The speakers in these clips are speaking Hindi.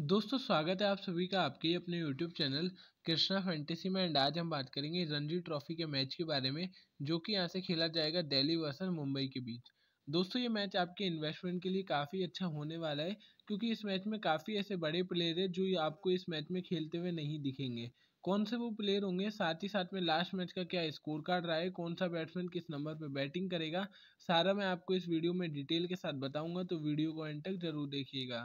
दोस्तों स्वागत है आप सभी का आपके अपने यूट्यूब चैनल कृष्णा फैंटेसी में एंड आज हम बात करेंगे रणजी ट्रॉफी के मैच के बारे में जो कि यहाँ से खेला जाएगा दिल्ली वर्सेस मुंबई के बीच दोस्तों ये मैच आपके इन्वेस्टमेंट के लिए काफ़ी अच्छा होने वाला है क्योंकि इस मैच में काफ़ी ऐसे बड़े प्लेयर हैं जो आपको इस मैच में खेलते हुए नहीं दिखेंगे कौन से वो प्लेयर होंगे साथ ही साथ में लास्ट मैच का क्या स्कोर कार्ड रहा है कौन सा बैट्समैन किस नंबर पर बैटिंग करेगा सारा मैं आपको इस वीडियो में डिटेल के साथ बताऊँगा तो वीडियो को एंड तक जरूर देखिएगा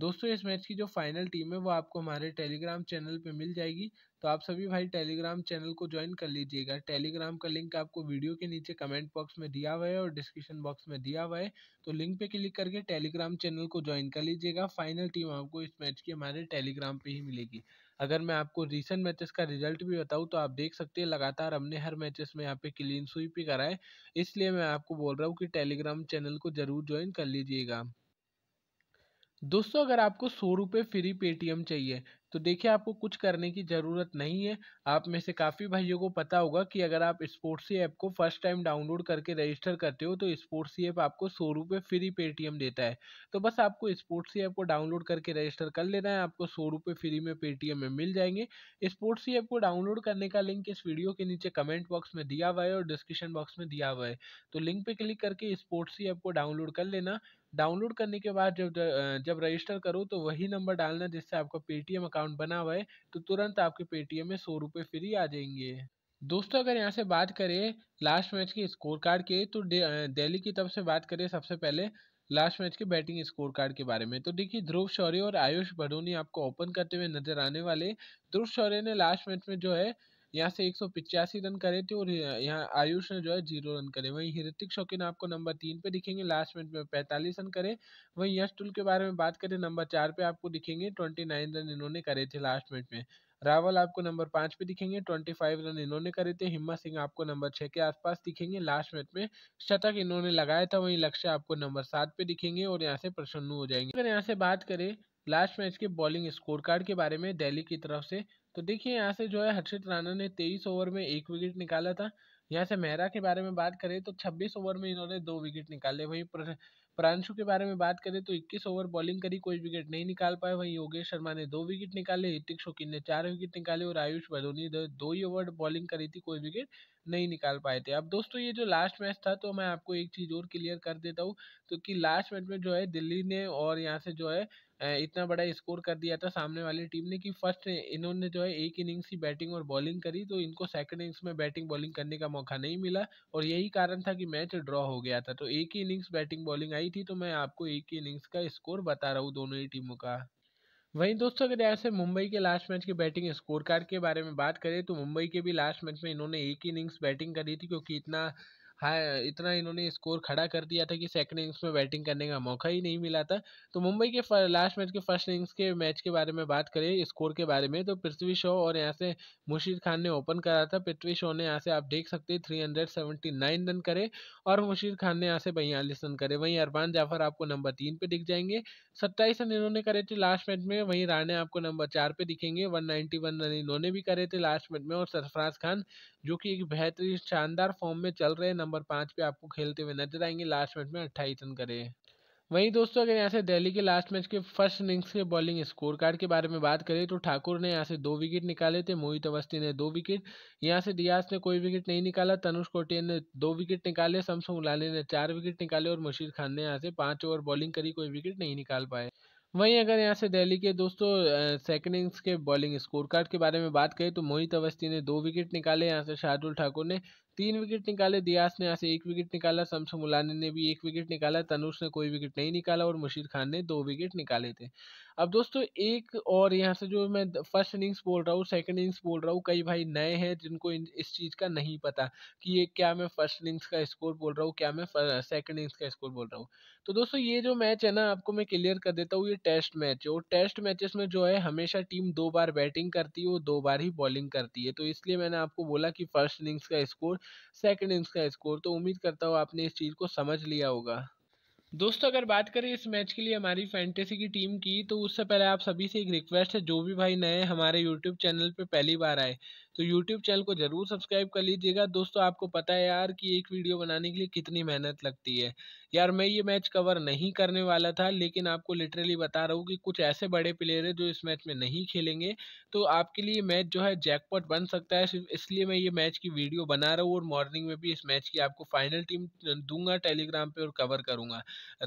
दोस्तों इस मैच की जो फाइनल टीम है वो आपको हमारे टेलीग्राम चैनल पे मिल जाएगी तो आप सभी भाई टेलीग्राम चैनल को ज्वाइन कर लीजिएगा टेलीग्राम का लिंक आपको वीडियो के नीचे कमेंट बॉक्स में दिया हुआ है और डिस्क्रिप्शन बॉक्स में दिया हुआ है तो लिंक पे क्लिक करके टेलीग्राम चैनल को ज्वाइन कर लीजिएगा फाइनल टीम आपको इस मैच की हमारे टेलीग्राम पर ही मिलेगी अगर मैं आपको रिसेंट मैचेस का रिजल्ट भी बताऊँ तो आप देख सकते हैं लगातार हमने हर मैचेस में यहाँ पे क्लीन स्वीप भी कराए इसलिए मैं आपको बोल रहा हूँ कि टेलीग्राम चैनल को ज़रूर ज्वाइन कर लीजिएगा दोस्तों अगर आपको सौ रुपये फ्री पेटीएम चाहिए तो देखिए आपको कुछ करने की ज़रूरत नहीं है आप में से काफ़ी भाइयों को पता होगा कि अगर आप स्पोर्ट्स ऐप को फर्स्ट टाइम डाउनलोड करके रजिस्टर करते हो तो स्पोर्ट्स ऐप आपको सौ रुपये फ्री पेटीएम देता है तो बस आपको स्पोर्ट्स ऐप को डाउनलोड करके रजिस्टर कर लेना है आपको सौ रुपये फ्री में पेटीएम में मिल जाएंगे स्पोर्ट्स ऐप को डाउनलोड करने का लिंक इस वीडियो के नीचे कमेंट बॉक्स में दिया हुआ है और डिस्क्रिप्शन बॉक्स में दिया हुआ है तो लिंक पर क्लिक करके स्पोर्ट्स ऐप को डाउनलोड कर लेना डाउनलोड करने के बाद जब जब रजिस्टर करो तो वही नंबर डालना जिससे आपका पेटीएम अकाउंट बना हुआ है तो तुरंत आपके पेटीएम में सौ रुपये फ्री आ जाएंगे दोस्तों अगर यहाँ से बात करें लास्ट मैच के स्कोर कार्ड के तो दिल्ली की तरफ से बात करें सबसे पहले लास्ट मैच के बैटिंग स्कोर कार्ड के बारे में तो देखिए ध्रुव शौर्य और आयुष भडोनी आपको ओपन करते हुए नजर आने वाले ध्रुव शौर्य ने लास्ट मैच में जो है यहाँ से एक रन करे थे और यहाँ आयुष ने जो है जीरो रन करे वहीं हृतिक शौकीन आपको नंबर तीन पे दिखेंगे लास्ट मिनट में पैंतालीस रन करे वहीं यश टुल के बारे में बात करें नंबर चार पे आपको दिखेंगे ट्वेंटी नाइन रन इन्होंने करे थे लास्ट मिनट में रावल आपको नंबर पाँच पे दिखेंगे ट्वेंटी फाइव रन इन्होंने करे थे हिम्मत सिंह आपको नंबर छः के आसपास दिखेंगे लास्ट मिनट में शतक इन्होंने लगाया था वहीं लक्ष्य आपको नंबर सात पे दिखेंगे और यहाँ से प्रसन्न हो जाएंगे अगर यहाँ से बात करें लास्ट मैच के बॉलिंग स्कोर कार्ड के बारे में दिल्ली की तरफ से तो देखिए यहाँ से जो है हर्षित राणा ने तेईस ओवर में एक विकेट निकाला था यहाँ से मेहरा के बारे में बात करें तो 26 ओवर में इन्होंने दो विकेट निकाले वहीं प्रांशु के बारे में बात करें तो 21 ओवर बॉलिंग करी कोई विकेट नहीं निकाल पाए वहीं योगेश शर्मा ने दो विकेट निकाले हितिक शोकीन ने चार विकेट निकाले और आयुष बदोनी ने दो ही ओवर बॉलिंग करी थी कोई विकेट नहीं निकाल पाए थे अब दोस्तों ये जो लास्ट मैच था तो मैं आपको एक चीज़ और क्लियर कर देता हूँ क्योंकि तो लास्ट मैच में जो है दिल्ली ने और यहाँ से जो है इतना बड़ा स्कोर कर दिया था सामने वाली टीम ने कि फर्स्ट इन्होंने जो है एक इनिंग्स ही बैटिंग और बॉलिंग करी तो इनको सेकंड इनिंग्स में बैटिंग बॉलिंग करने का मौका नहीं मिला और यही कारण था कि मैच ड्रॉ हो गया था तो एक ही इनिंग्स बैटिंग बॉलिंग आई थी तो मैं आपको एक ही इनिंग्स का स्कोर बता रहा हूँ दोनों ही टीमों का वहीं दोस्तों अगर ऐसे मुंबई के लास्ट मैच के बैटिंग स्कोर कार्ड के बारे में बात करें तो मुंबई के भी लास्ट मैच में इन्होंने एक ही इनिंग्स बैटिंग करी थी क्योंकि इतना हाँ इतना इन्होंने स्कोर खड़ा कर दिया था कि सेकंड इनिंग्स में बैटिंग करने का मौका ही नहीं मिला था तो मुंबई के लास्ट मैच के फर्स्ट इनिंग्स के मैच के बारे में बात करें स्कोर के बारे में तो पृथ्वी शॉ और यहाँ से मुर्शीद खान ने ओपन करा था पृथ्वी शॉ ने यहाँ से आप देख सकते हैं three hundred seventy nine run करे और मुर्शीद खान ने यहाँ से बयालीस रन करे वहीं अरबान जाफर आपको नंबर तीन पर दिख जाएंगे सत्ताईस रन इन्होंने करे थे लास्ट मैच में वहीं राणे आपको नंबर चार पर दिखेंगे वन नाइन्टी वन रन इन्होंने भी करे थे लास्ट मैच में और सरफराज खान जो कि एक बेहतरीन शानदार फॉर्म में चल रहे हैं नंबर पाँच पे आपको खेलते हुए नजर आएंगे लास्ट मैच में अट्ठाईस रन करे वहीं दोस्तों अगर यहाँ से दिल्ली के लास्ट मैच के फर्स्ट इनिंग्स के बॉलिंग स्कोर कार्ड के बारे में बात करें तो ठाकुर ने यहाँ से दो विकेट निकाले थे मोहित अवस्थी ने दो विकेट यहाँ से दियास ने कोई विकेट नहीं निकाला तनुष कोटिया ने दो विकेट निकाले शमसुंग लाले ने चार विकेट निकाले और मुशीर खान ने यहाँ से पाँच ओवर बॉलिंग करी कोई विकेट नहीं निकाल पाए वहीं अगर यहाँ से दिल्ली के दोस्तों सेकंड इनिंग्स के बॉलिंग स्कोर कार्ड के बारे में बात करें तो मोहित अवस्थी ने दो विकेट निकाले यहाँ से शार्दुल ठाकुर ने तीन विकेट निकाले दियास ने यहाँ से एक विकेट निकाला शम्स मुलानी ने भी एक विकेट निकाला तनुष ने कोई विकेट नहीं निकाला और मुशीद खान ने दो विकेट निकाले थे अब दोस्तों एक और यहाँ से जो मैं फर्स्ट इनिंग्स बोल रहा हूँ सेकंड इनिंग्स बोल रहा हूँ कई भाई नए हैं जिनको इस चीज़ का नहीं पता कि ये क्या मैं फर्स्ट इनिंग्स का स्कोर बोल रहा हूँ क्या मैं सेकंड इनिंग्स का स्कोर बोल रहा हूँ तो दोस्तों ये जो मैच है ना आपको मैं क्लियर कर देता हूँ ये टेस्ट मैच है और टेस्ट मैचेस में जो है हमेशा टीम दो बार बैटिंग करती है और दो बार ही बॉलिंग करती है तो इसलिए मैंने आपको बोला कि फर्स्ट इनिंग्स का स्कोर सेकेंड इनिंग्स का स्कोर तो उम्मीद करता हूँ आपने इस चीज़ को समझ लिया होगा दोस्तों अगर बात करें इस मैच के लिए हमारी फैंटेसी की टीम की तो उससे पहले आप सभी से एक रिक्वेस्ट है जो भी भाई नए हमारे यूट्यूब चैनल पे पहली बार आए तो यूट्यूब चैनल को ज़रूर सब्सक्राइब कर लीजिएगा दोस्तों आपको पता है यार कि एक वीडियो बनाने के लिए कितनी मेहनत लगती है यार मैं ये मैच कवर नहीं करने वाला था लेकिन आपको लिटरली बता रहा हूँ कि कुछ ऐसे बड़े प्लेयर हैं जो इस मैच में नहीं खेलेंगे तो आपके लिए मैच जो है जैकपॉट बन सकता है सिर्फ इसलिए मैं ये मैच की वीडियो बना रहा हूँ और मॉर्निंग में भी इस मैच की आपको फाइनल टीम दूंगा टेलीग्राम पर और कवर करूँगा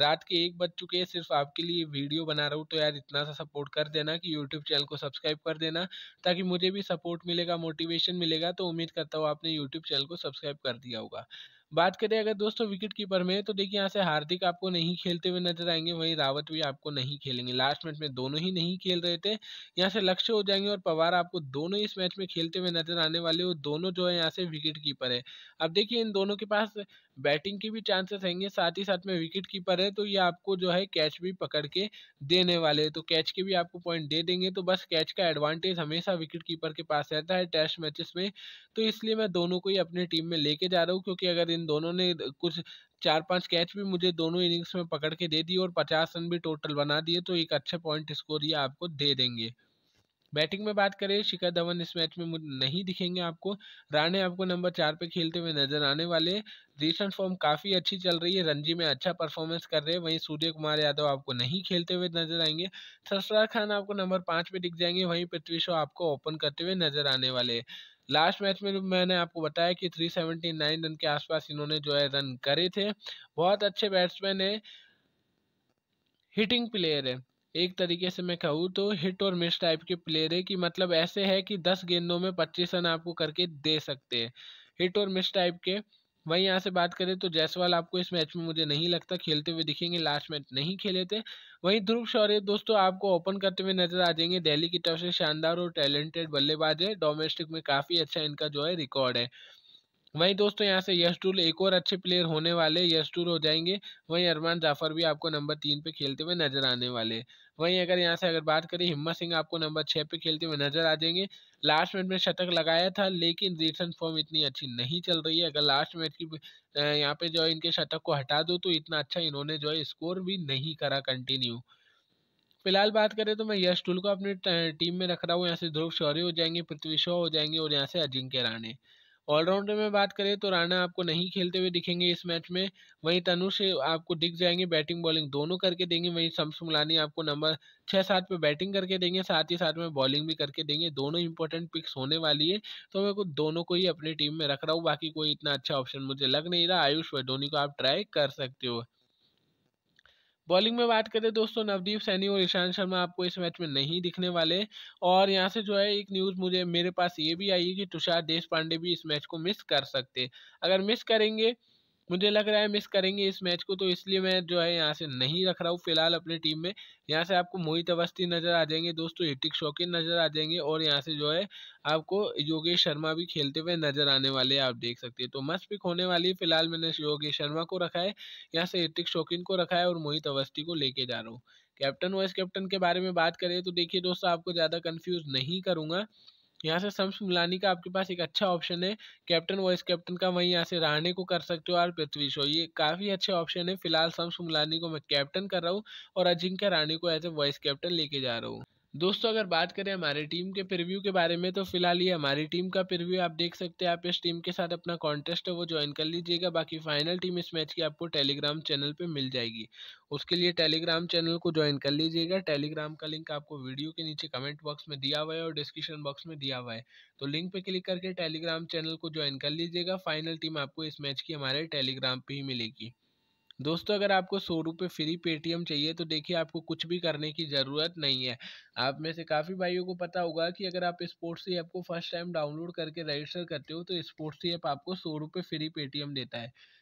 रात के एक बज चुके हैं सिर्फ आपके लिए वीडियो बना रहा हूँ तो यार इतना सा सपोर्ट कर देना कि यूट्यूब चैनल को सब्सक्राइब कर देना ताकि मुझे भी सपोर्ट मिलेगा मोटिवेशन मिलेगा तो उम्मीद करता हूँ आपने यूट्यूब चैनल को सब्सक्राइब कर दिया होगा बात करें अगर दोस्तों विकेट कीपर में तो देखिए यहाँ से हार्दिक आपको नहीं खेलते हुए नजर आएंगे वहीं रावत भी आपको नहीं खेलेंगे लास्ट मैच में दोनों ही नहीं खेल रहे थे यहाँ से लक्ष्य हो जाएंगे और पवार आपको दोनों इस मैच में खेलते हुए नजर आने वाले और दोनों जो है यहाँ से विकेट कीपर है अब देखिए इन दोनों के पास बैटिंग के भी चांसेस रहेंगे साथ ही साथ में विकेट कीपर है तो ये आपको जो है कैच भी पकड़ के देने वाले हैं तो कैच के भी आपको पॉइंट दे देंगे तो बस कैच का एडवांटेज हमेशा विकेट कीपर के पास रहता है टेस्ट मैचेस में तो इसलिए मैं दोनों को ही अपनी टीम में लेके जा रहा हूँ क्योंकि अगर इन दोनों ने कुछ चार पांच कैच भी मुझे दोनों इनिंग्स में पकड़ के दे दिए और पचास रन भी टोटल बना दिए तो एक अच्छे पॉइंट स्कोर ये आपको दे देंगे बैटिंग में बात करें शिखर धवन इस मैच में नहीं दिखेंगे आपको राणे आपको नंबर चार पे खेलते हुए नजर आने वाले रिसेंट फॉर्म काफ़ी अच्छी चल रही है रणजी में अच्छा परफॉर्मेंस कर रहे हैं वहीं सूर्य कुमार यादव आपको नहीं खेलते हुए नजर आएंगे सरसरा खान आपको नंबर पाँच पे दिख जाएंगे वहीं पृथ्वी शो आपको ओपन करते हुए नजर आने वाले लास्ट मैच में मैंने आपको बताया कि 379 रन के आसपास इन्होंने जो है रन करे थे बहुत अच्छे बैट्समैन है हिटिंग प्लेयर है एक तरीके से मैं कहूँ तो हिट और मिस टाइप के प्लेयर है कि मतलब ऐसे है कि दस गेंदों में पच्चीस रन आपको करके दे सकते हैं हिट और मिस टाइप के वहीं यहाँ से बात करें तो जायसवाल आपको इस मैच में मुझे नहीं लगता खेलते हुए दिखेंगे लास्ट मैच नहीं खेले थे वहीं ध्रुव शौर्य दोस्तों आपको ओपन करते हुए नजर आ जाएंगे दिल्ली की तरफ से शानदार और टैलेंटेड बल्लेबाज है डोमेस्टिक में काफ़ी अच्छा इनका जो है रिकॉर्ड है वहीं दोस्तों यहाँ से यश टूल एक और अच्छे प्लेयर होने वाले यश टूल हो जाएंगे वहीं अरमान जाफर भी आपको नंबर तीन पे खेलते हुए नजर आने वाले वहीं अगर यहाँ से अगर बात करें हिम्मत सिंह आपको नंबर छः पे खेलते हुए नजर आ जाएंगे लास्ट मैच में शतक लगाया था लेकिन रिसेंट फॉर्म इतनी अच्छी नहीं चल रही है अगर लास्ट मैच की यहाँ पे जो है इनके शतक को हटा दो तो इतना अच्छा इन्होंने जो है स्कोर भी नहीं करा कंटिन्यू फिलहाल बात करें तो मैं यश टुल को अपनी टीम में रख रहा हूँ यहाँ से ध्रुव शौर्य हो जाएंगे पृथ्वी शो हो जाएंगे और यहाँ से अजिंक्य राणे ऑलराउंडर में बात करें तो राणा आपको नहीं खेलते हुए दिखेंगे इस मैच में वहीं तनुष आपको दिख जाएंगे बैटिंग बॉलिंग दोनों करके देंगे वहीं शम्स मुलानी आपको नंबर छः सात पे बैटिंग करके देंगे साथ ही साथ में बॉलिंग भी करके देंगे दोनों इंपॉर्टेंट पिक्स होने वाली है तो मैं को दोनों को ही अपनी टीम में रख रहा हूँ बाकी कोई इतना अच्छा ऑप्शन मुझे लग नहीं रहा आयुष धोनी को आप ट्राई कर सकते हो बॉलिंग में बात करें दोस्तों नवदीप सैनी और ईशांत शर्मा आपको इस मैच में नहीं दिखने वाले और यहाँ से जो है एक न्यूज़ मुझे मेरे पास ये भी आई है कि तुषार देश पांडे भी इस मैच को मिस कर सकते अगर मिस करेंगे मुझे लग रहा है मिस करेंगे इस मैच को तो इसलिए मैं जो है यहाँ से नहीं रख रहा हूँ फिलहाल अपनी टीम में यहाँ से आपको मोहित अवस्थी नज़र आ जाएंगे दोस्तों हिटिक शौकीन नज़र आ जाएंगे और यहाँ से जो है आपको योगेश शर्मा भी खेलते हुए नज़र आने वाले हैं आप देख सकते हैं तो मस्त पिक होने वाली है फिलहाल मैंने योगेश शर्मा को रखा है यहाँ से हिटिक शौकीन को रखा है और मोहित अवस्थी को लेके जा रहा हूँ कैप्टन वाइस कैप्टन के बारे में बात करें तो देखिए दोस्तों आपको ज़्यादा कन्फ्यूज़ नहीं करूँगा यहाँ से सम्स मिलाने का आपके पास एक अच्छा ऑप्शन है कैप्टन वाइस कैप्टन का वहीं यहाँ से रहने को कर सकते हो और पृथ्वी शो ये काफ़ी अच्छे ऑप्शन है फिलहाल सम्स मिलानी को मैं कैप्टन कर रहा हूँ और अजिंक्य रानी को एज ए वाइस कैप्टन लेके जा रहा हूँ दोस्तों अगर बात करें हमारे टीम के प्रिव्यू के बारे में तो फिलहाल ये हमारी टीम का प्रिव्यू आप देख सकते हैं आप इस टीम के साथ अपना कॉन्टेस्ट है वो ज्वाइन कर लीजिएगा बाकी फाइनल टीम इस मैच की आपको टेलीग्राम चैनल पे मिल जाएगी उसके लिए टेलीग्राम चैनल को ज्वाइन कर लीजिएगा टेलीग्राम का लिंक आपको वीडियो के नीचे कमेंट बॉक्स में दिया हुआ है और डिस्क्रिप्शन बॉक्स में दिया हुआ है तो लिंक पर क्लिक करके टेलीग्राम चैनल को ज्वाइन कर लीजिएगा फाइनल टीम आपको इस मैच की हमारे टेलीग्राम पर ही मिलेगी दोस्तों अगर आपको सौ रुपये फ्री पेटीएम चाहिए तो देखिए आपको कुछ भी करने की ज़रूरत नहीं है आप में से काफ़ी भाइयों को पता होगा कि अगर आप स्पोर्ट्स ऐप को फर्स्ट टाइम डाउनलोड करके रजिस्टर करते हो तो स्पोर्ट्स ऐप आपको सौ रुपये फ्री पेटीएम देता है